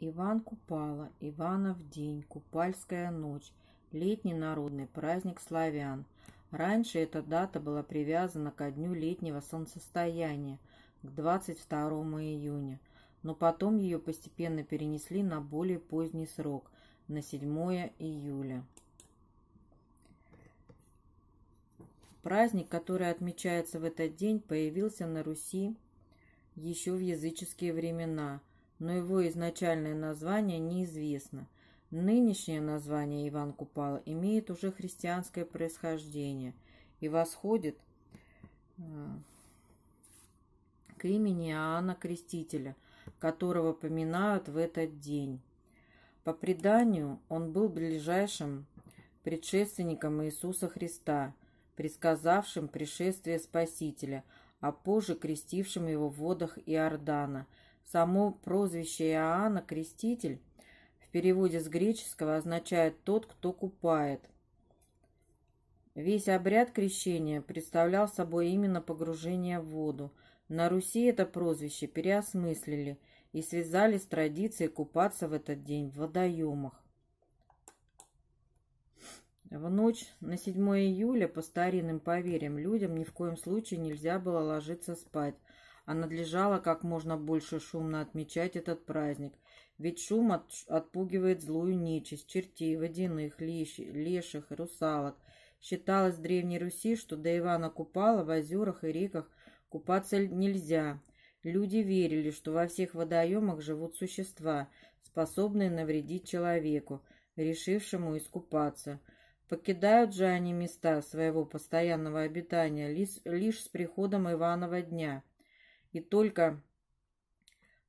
Иван Купала, Иванов день, Купальская ночь, летний народный праздник славян. Раньше эта дата была привязана ко дню летнего солнцестояния, к 22 июня, но потом ее постепенно перенесли на более поздний срок, на 7 июля. Праздник, который отмечается в этот день, появился на Руси еще в языческие времена – но его изначальное название неизвестно. Нынешнее название Иван Купала имеет уже христианское происхождение и восходит э, к имени Иоанна Крестителя, которого поминают в этот день. По преданию, он был ближайшим предшественником Иисуса Христа, предсказавшим пришествие Спасителя, а позже крестившим его в водах Иордана – Само прозвище Иоанна «креститель» в переводе с греческого означает «тот, кто купает». Весь обряд крещения представлял собой именно погружение в воду. На Руси это прозвище переосмыслили и связали с традицией купаться в этот день в водоемах. В ночь на 7 июля по старинным поверьям людям ни в коем случае нельзя было ложиться спать – а надлежало как можно больше шумно отмечать этот праздник. Ведь шум от, отпугивает злую нечисть, чертей, водяных, лещ, леших, русалок. Считалось в Древней Руси, что до Ивана Купала в озерах и реках купаться нельзя. Люди верили, что во всех водоемах живут существа, способные навредить человеку, решившему искупаться. Покидают же они места своего постоянного обитания лишь, лишь с приходом Иванова дня, и только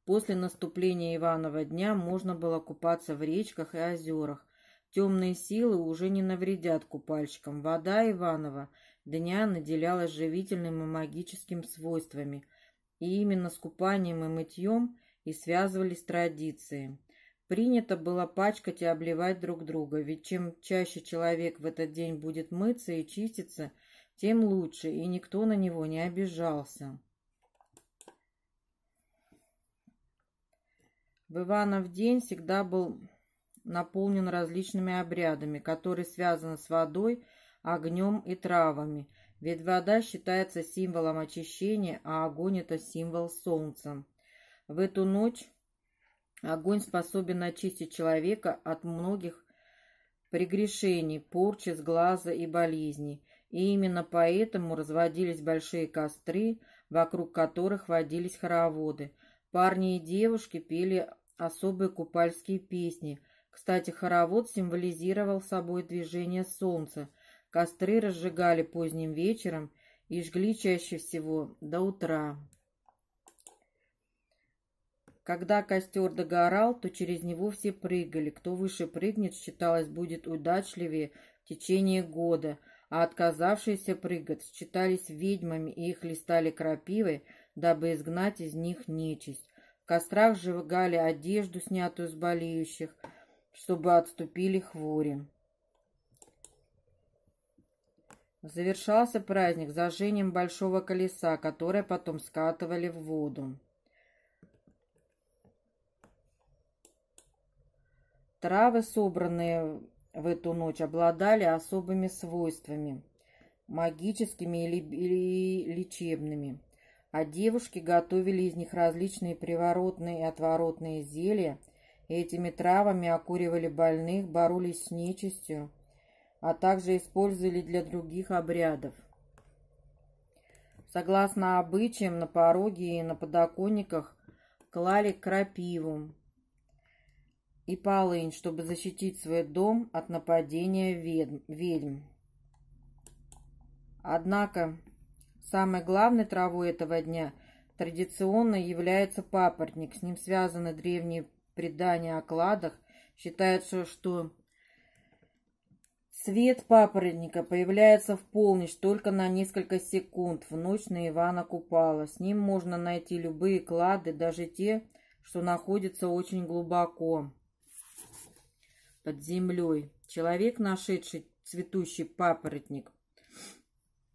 после наступления Иванова дня можно было купаться в речках и озерах. Темные силы уже не навредят купальщикам. Вода Иванова дня наделялась живительными и магическим свойствами, и именно с купанием и мытьем и связывались традиции. Принято было пачкать и обливать друг друга, ведь чем чаще человек в этот день будет мыться и чиститься, тем лучше, и никто на него не обижался. В Иванов день всегда был наполнен различными обрядами, которые связаны с водой, огнем и травами, ведь вода считается символом очищения, а огонь – это символ солнца. В эту ночь огонь способен очистить человека от многих прегрешений, порчи, сглаза и болезней. И именно поэтому разводились большие костры, вокруг которых водились хороводы. Парни и девушки пели особые купальские песни. Кстати, хоровод символизировал собой движение солнца. Костры разжигали поздним вечером и жгли чаще всего до утра. Когда костер догорал, то через него все прыгали. Кто выше прыгнет, считалось, будет удачливее в течение года, а отказавшиеся прыгать считались ведьмами и их листали крапивой, дабы изгнать из них нечисть кострах сжигали одежду, снятую с болеющих, чтобы отступили хвори. Завершался праздник зажжением большого колеса, которое потом скатывали в воду. Травы, собранные в эту ночь, обладали особыми свойствами, магическими или, или лечебными а девушки готовили из них различные приворотные и отворотные зелья, и этими травами окуривали больных, боролись с нечистью, а также использовали для других обрядов. Согласно обычаям, на пороге и на подоконниках клали крапиву и полынь, чтобы защитить свой дом от нападения ведьм. Однако Самой главной травой этого дня традиционно является папоротник. С ним связаны древние предания о кладах. Считается, что свет папоротника появляется в полночь только на несколько секунд в ночь на Ивана Купала. С ним можно найти любые клады, даже те, что находятся очень глубоко под землей. Человек, нашедший цветущий папоротник,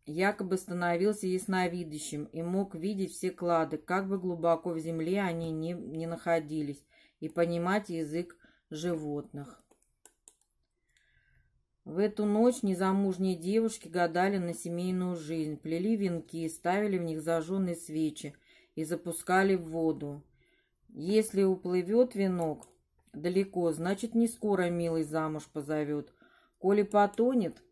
якобы становился ясновидящим и мог видеть все клады, как бы глубоко в земле они ни, ни находились, и понимать язык животных. В эту ночь незамужние девушки гадали на семейную жизнь, плели венки, ставили в них зажженные свечи и запускали в воду. Если уплывет венок далеко, значит, не скоро милый замуж позовет. Коли потонет,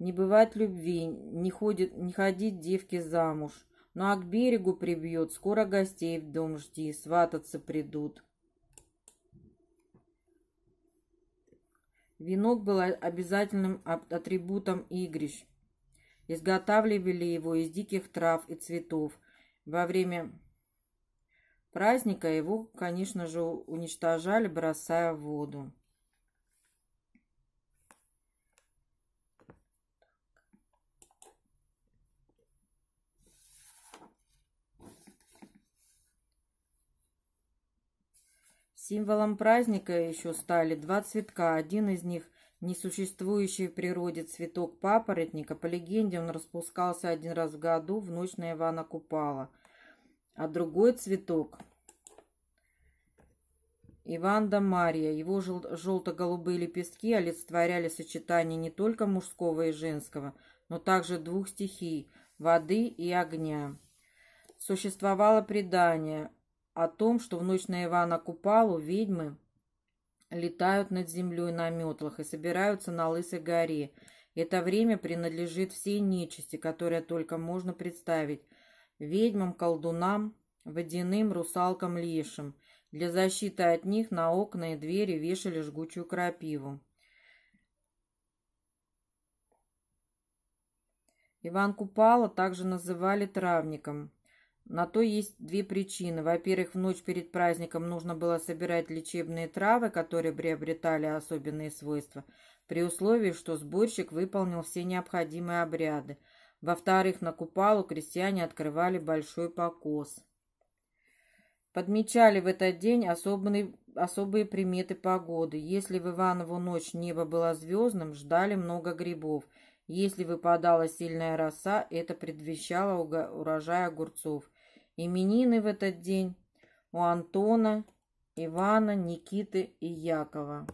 не бывает любви, не, ходит, не ходить девки замуж. Ну а к берегу прибьет, скоро гостей в дом жди, свататься придут. Венок был обязательным атрибутом игрищ. Изготавливали его из диких трав и цветов. Во время праздника его, конечно же, уничтожали, бросая в воду. Символом праздника еще стали два цветка. Один из них – несуществующий в природе цветок папоротника. По легенде, он распускался один раз в году в ночь на Ивана Купала. А другой цветок – Иванда Мария. Его желто-голубые лепестки олицетворяли сочетание не только мужского и женского, но также двух стихий – воды и огня. Существовало предание – о том, что в ночь на Ивана Купалу ведьмы летают над землей на метлах и собираются на Лысой горе. Это время принадлежит всей нечисти, которая только можно представить. Ведьмам, колдунам, водяным, русалкам, лешим. Для защиты от них на окна и двери вешали жгучую крапиву. Иван Купала также называли травником. На то есть две причины. Во-первых, в ночь перед праздником нужно было собирать лечебные травы, которые приобретали особенные свойства, при условии, что сборщик выполнил все необходимые обряды. Во-вторых, на купалу крестьяне открывали большой покос. Подмечали в этот день особные, особые приметы погоды. Если в Иванову ночь небо было звездным, ждали много грибов – если выпадала сильная роса, это предвещало урожай огурцов. Именины в этот день у Антона, Ивана, Никиты и Якова.